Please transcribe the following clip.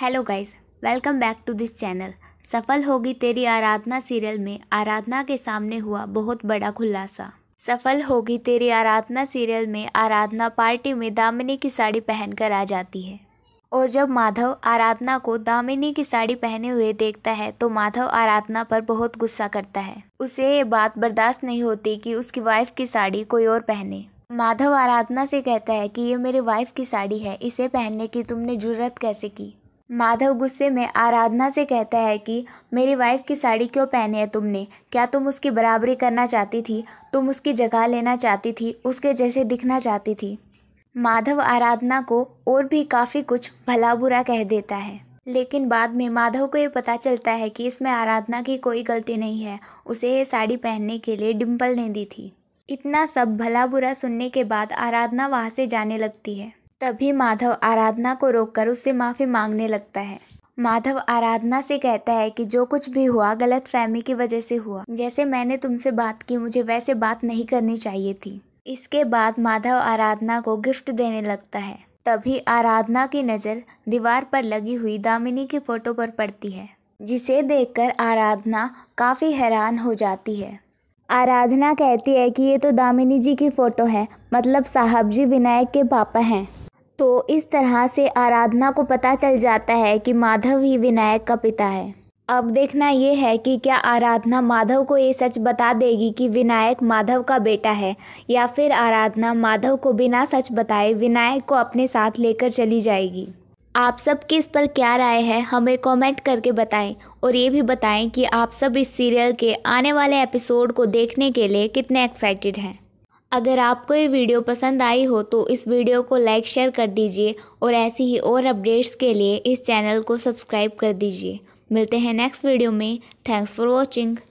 hello guys welcome back to this channel सफल होगी तेरी आराधना सीरियल में आराधना के सामने हुआ बहुत बड़ा खुलासा सफल होगी तेरी आराधना सीरियल में आराधना पार्टी में दामिनी की साड़ी पहनकर आ जाती है और जब माधव आराधना को दामिनी की साड़ी पहने हुए देखता है तो माधव आराधना पर बहुत गुस्सा करता है उसे ये बात बर्दाश्त नहीं होती कि उसकी वाइफ की साड़ी कोई और पहने माधव आराधना से कहता है कि ये मेरी वाइफ की साड़ी है इसे पहनने की तुमने जरूरत कैसे की माधव गुस्से में आराधना से कहता है कि मेरी वाइफ की साड़ी क्यों पहनी है तुमने क्या तुम उसकी बराबरी करना चाहती थी तुम उसकी जगह लेना चाहती थी उसके जैसे दिखना चाहती थी माधव आराधना को और भी काफ़ी कुछ भला बुरा कह देता है लेकिन बाद में माधव को ये पता चलता है कि इसमें आराधना की कोई गलती नहीं है उसे ये साड़ी पहनने के लिए डिम्पल ने दी थी इतना सब भला बुरा सुनने के बाद आराधना वहाँ से जाने लगती है तभी माधव आराधना को रोककर उससे माफ़ी मांगने लगता है माधव आराधना से कहता है कि जो कुछ भी हुआ गलत फहमी की वजह से हुआ जैसे मैंने तुमसे बात की मुझे वैसे बात नहीं करनी चाहिए थी इसके बाद माधव आराधना को गिफ्ट देने लगता है तभी आराधना की नज़र दीवार पर लगी हुई दामिनी की फ़ोटो पर पड़ती है जिसे देखकर आराधना काफ़ी हैरान हो जाती है आराधना कहती है कि ये तो दामिनी जी की फ़ोटो है मतलब साहब जी विनायक के पापा हैं तो इस तरह से आराधना को पता चल जाता है कि माधव ही विनायक का पिता है अब देखना यह है कि क्या आराधना माधव को ये सच बता देगी कि विनायक माधव का बेटा है या फिर आराधना माधव को बिना सच बताए विनायक को अपने साथ लेकर चली जाएगी आप सब की इस पर क्या राय है हमें कमेंट करके बताएं और ये भी बताएं कि आप सब इस सीरियल के आने वाले एपिसोड को देखने के लिए कितने एक्साइटेड हैं अगर आपको ये वीडियो पसंद आई हो तो इस वीडियो को लाइक शेयर कर दीजिए और ऐसी ही और अपडेट्स के लिए इस चैनल को सब्सक्राइब कर दीजिए मिलते हैं नेक्स्ट वीडियो में थैंक्स फॉर वॉचिंग